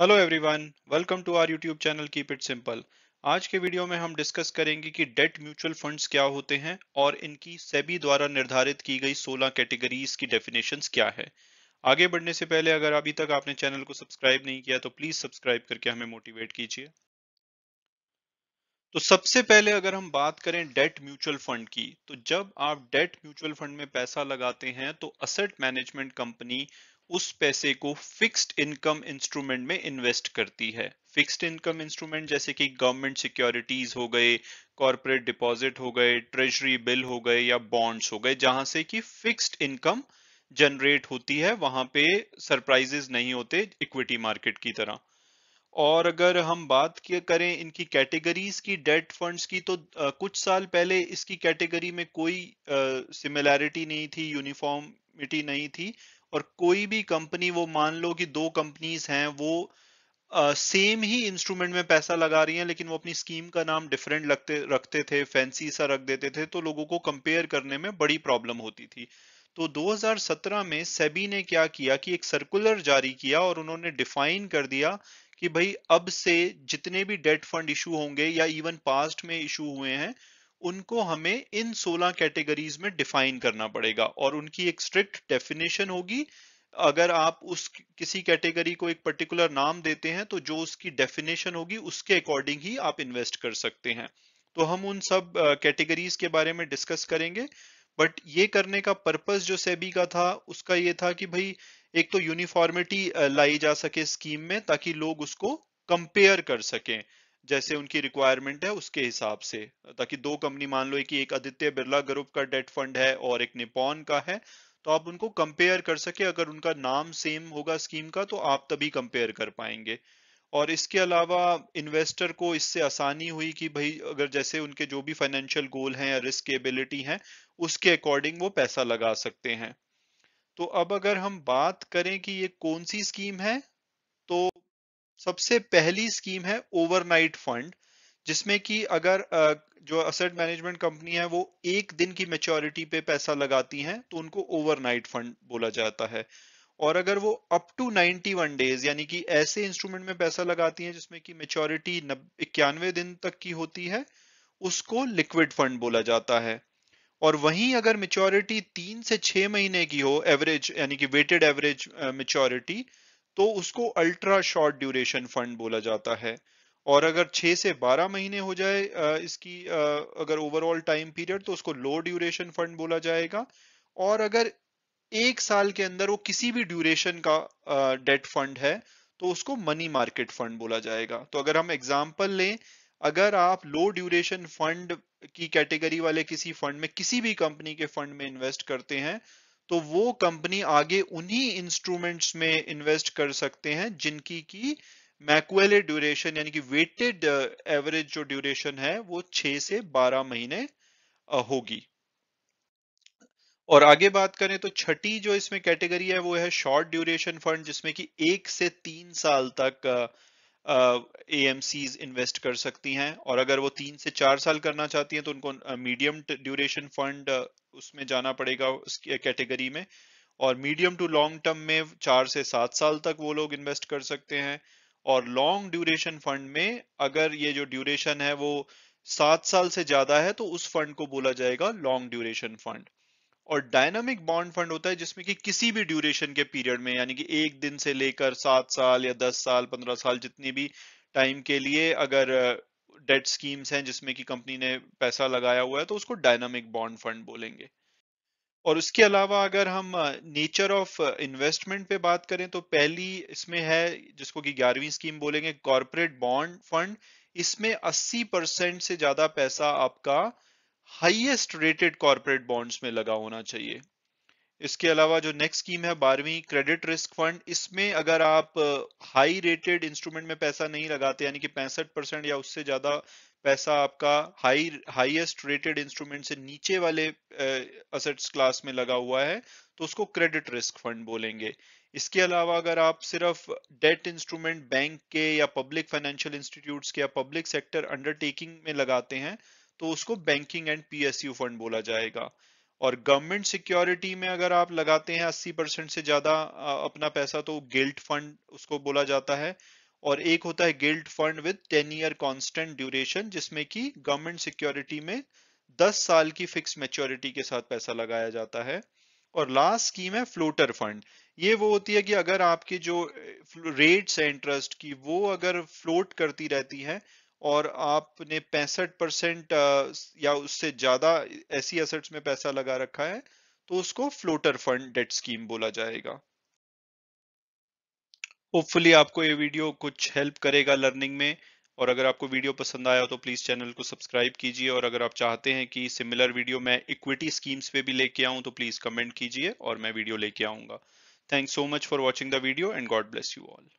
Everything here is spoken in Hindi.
hello everyone welcome to our YouTube channel keep it simple आज के वीडियो में हम डिस्कस करेंगे कि डेट म्यूचुअल फंड्स क्या होते हैं और इनकी सेबी द्वारा निर्धारित की गई 16 कैटेगरीज की डेफिनेशन क्या है आगे बढ़ने से पहले अगर अभी तक आपने चैनल को सब्सक्राइब नहीं किया तो प्लीज सब्सक्राइब करके हमें मोटिवेट कीजिए तो सबसे पहले अगर हम बात करें डेट म्यूचुअल फंड की तो जब आप डेट म्यूचुअल फंड में पैसा लगाते हैं तो असेट मैनेजमेंट कंपनी उस पैसे को फिक्स्ड इनकम इंस्ट्रूमेंट में इन्वेस्ट करती है फिक्स्ड इनकम इंस्ट्रूमेंट जैसे कि गवर्नमेंट सिक्योरिटीज हो गए कॉरपोरेट डिपॉजिट हो गए ट्रेजरी बिल हो गए या बॉन्ड्स हो गए जहां से कि फिक्स्ड इनकम जनरेट होती है वहां पे सरप्राइजेस नहीं होते इक्विटी मार्केट की तरह और अगर हम बात करें इनकी कैटेगरीज की डेट फंड्स की तो कुछ साल पहले इसकी कैटेगरी में कोई सिमिलैरिटी नहीं थी यूनिफॉर्मिटी नहीं थी और कोई भी कंपनी वो मान लो कि दो कंपनीज हैं वो सेम ही इंस्ट्रूमेंट में पैसा लगा रही हैं लेकिन वो अपनी स्कीम का नाम डिफरेंट लगते रखते थे फैंसी सा रख देते थे तो लोगों को कंपेयर करने में बड़ी प्रॉब्लम होती थी तो 2017 में सेबी ने क्या किया कि एक सर्कुलर जारी किया और उन्होंने डिफाइन कर दिया कि भाई अब से जितने भी डेट फंड इशू होंगे या इवन पास्ट में इशू हुए हैं उनको हमें इन 16 कैटेगरीज में डिफाइन करना पड़ेगा और उनकी एक स्ट्रिक्ट डेफिनेशन होगी अगर आप उस किसी कैटेगरी को एक पर्टिकुलर नाम देते हैं तो जो उसकी डेफिनेशन होगी उसके अकॉर्डिंग ही आप इन्वेस्ट कर सकते हैं तो हम उन सब कैटेगरीज के बारे में डिस्कस करेंगे बट ये करने का पर्पस जो सेबी का था उसका ये था कि भाई एक तो यूनिफॉर्मिटी लाई जा सके स्कीम में ताकि लोग उसको कंपेयर कर सकें जैसे उनकी रिक्वायरमेंट है उसके हिसाब से ताकि दो कंपनी मान लो कि एक आदित्य बिरला ग्रुप का डेट फंड है और एक निपॉन का है तो आप उनको कंपेयर कर सके अगर उनका नाम सेम होगा स्कीम का तो आप तभी कंपेयर कर पाएंगे और इसके अलावा इन्वेस्टर को इससे आसानी हुई कि भाई अगर जैसे उनके जो भी फाइनेंशियल गोल हैं या रिस्क एबिलिटी हैं उसके अकॉर्डिंग वो पैसा लगा सकते हैं तो अब अगर हम बात करें कि ये कौन सी स्कीम है सबसे पहली स्कीम है ओवरनाइट फंड जिसमें कि अगर जो असेट मैनेजमेंट कंपनी है वो एक दिन की मेच्योरिटी पे पैसा लगाती हैं तो उनको ओवरनाइट फंड बोला जाता है और अगर वो अप टू 91 डेज यानी कि ऐसे इंस्ट्रूमेंट में पैसा लगाती हैं जिसमें कि मेच्योरिटी इक्यानवे दिन तक की होती है उसको लिक्विड फंड बोला जाता है और वहीं अगर मेच्योरिटी तीन से छह महीने की हो एवरेज यानी कि वेटेड एवरेज मेच्योरिटी uh, तो उसको अल्ट्रा शॉर्ट ड्यूरेशन फंड बोला जाता है और अगर 6 से 12 महीने हो जाए इसकी अगर ओवरऑल टाइम पीरियड तो उसको लो ड्यूरेशन फंड बोला जाएगा और अगर एक साल के अंदर वो किसी भी ड्यूरेशन का डेट फंड है तो उसको मनी मार्केट फंड बोला जाएगा तो अगर हम एग्जाम्पल लें अगर आप लो ड्यूरेशन फंड की कैटेगरी वाले किसी फंड में किसी भी कंपनी के फंड में इन्वेस्ट करते हैं तो वो कंपनी आगे उन्हीं इंस्ट्रूमेंट्स में इन्वेस्ट कर सकते हैं जिनकी की मैकुएले ड्यूरेशन यानी कि वेटेड एवरेज uh, जो ड्यूरेशन है वो 6 से 12 महीने uh, होगी और आगे बात करें तो छठी जो इसमें कैटेगरी है वो है शॉर्ट ड्यूरेशन फंड जिसमें कि एक से तीन साल तक uh, A M Cs invest कर सकती हैं और अगर वो तीन से चार साल करना चाहती हैं तो उनको मीडियम ड्यूरेशन फंड उसमें जाना पड़ेगा उस कैटेगरी में और मीडियम टू लॉन्ग टर्म में चार से सात साल तक वो लोग इन्वेस्ट कर सकते हैं और लॉन्ग ड्यूरेशन फंड में अगर ये जो ड्यूरेशन है वो सात साल से ज्यादा है तो उस फंड को बोला जाएगा लॉन्ग ड्यूरेशन फंड और डायनामिक बॉन्ड फंड होता है जिसमें कि किसी भी ड्यूरेशन के पीरियड में यानी कि एक दिन से लेकर सात साल या दस साल पंद्रह साल जितनी भी टाइम के लिए अगर डेट uh, स्कीम्स हैं जिसमें कि कंपनी ने पैसा लगाया हुआ है तो उसको डायनामिक बॉन्ड फंड बोलेंगे और उसके अलावा अगर हम नेचर ऑफ इन्वेस्टमेंट पे बात करें तो पहली इसमें है जिसको कि ग्यारहवीं स्कीम बोलेंगे कॉरपोरेट बॉन्ड फंड इसमें 80 परसेंट से ज्यादा पैसा आपका हाईएस्ट रेटेड कॉर्पोरेट बॉन्ड्स में लगा होना चाहिए इसके अलावा जो नेक्स्ट स्कीम है बारहवीं क्रेडिट रिस्क फंड इसमें अगर आप हाई रेटेड इंस्ट्रूमेंट में पैसा नहीं लगाते यानी कि पैंसठ परसेंट या उससे ज्यादा पैसा आपका हाई हाईएस्ट रेटेड इंस्ट्रूमेंट से नीचे वाले असेट्स uh, क्लास में लगा हुआ है तो उसको क्रेडिट रिस्क फंड बोलेंगे इसके अलावा अगर आप सिर्फ डेट इंस्ट्रूमेंट बैंक के या पब्लिक फाइनेंशियल इंस्टीट्यूट के या पब्लिक सेक्टर अंडरटेकिंग में लगाते हैं तो उसको बैंकिंग एंड पीएसयू फंड बोला जाएगा और गवर्नमेंट सिक्योरिटी में अगर आप लगाते हैं 80 परसेंट से ज्यादा अपना पैसा तो गिल्ट फंड उसको बोला जाता है और एक होता है gilt fund with ten year constant duration जिसमें कि गवर्नमेंट सिक्योरिटी में 10 साल की फिक्स मेच्योरिटी के साथ पैसा लगाया जाता है और लास्ट स्कीम है फ्लोटर फंड ये वो होती है कि अगर आपके जो रेट्स है इंटरेस्ट की वो अगर फ्लोट करती रहती है और आपने पैंसठ परसेंट या उससे ज्यादा ऐसी एसेट्स में पैसा लगा रखा है तो उसको फ्लोटर फंड डेट स्कीम बोला जाएगा होपफुली आपको ये वीडियो कुछ हेल्प करेगा लर्निंग में और अगर आपको वीडियो पसंद आया तो प्लीज चैनल को सब्सक्राइब कीजिए और अगर आप चाहते हैं कि सिमिलर वीडियो मैं इक्विटी स्कीम्स पे भी लेके आऊं तो प्लीज कमेंट कीजिए और मैं वीडियो लेके आऊंगा thank so much for watching the video and God bless you all